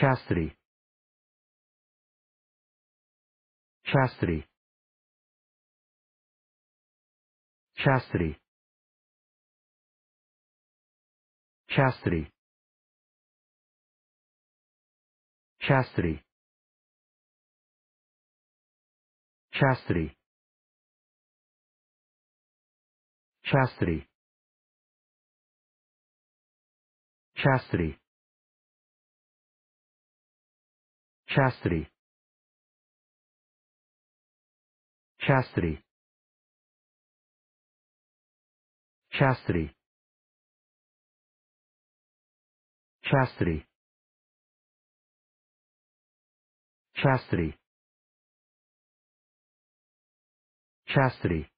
chastity, chastity, chastity, chastity, chastity, chastity, chastity, chastity. Chastity. Chastity. Chastity. Chastity. Chastity. Chastity.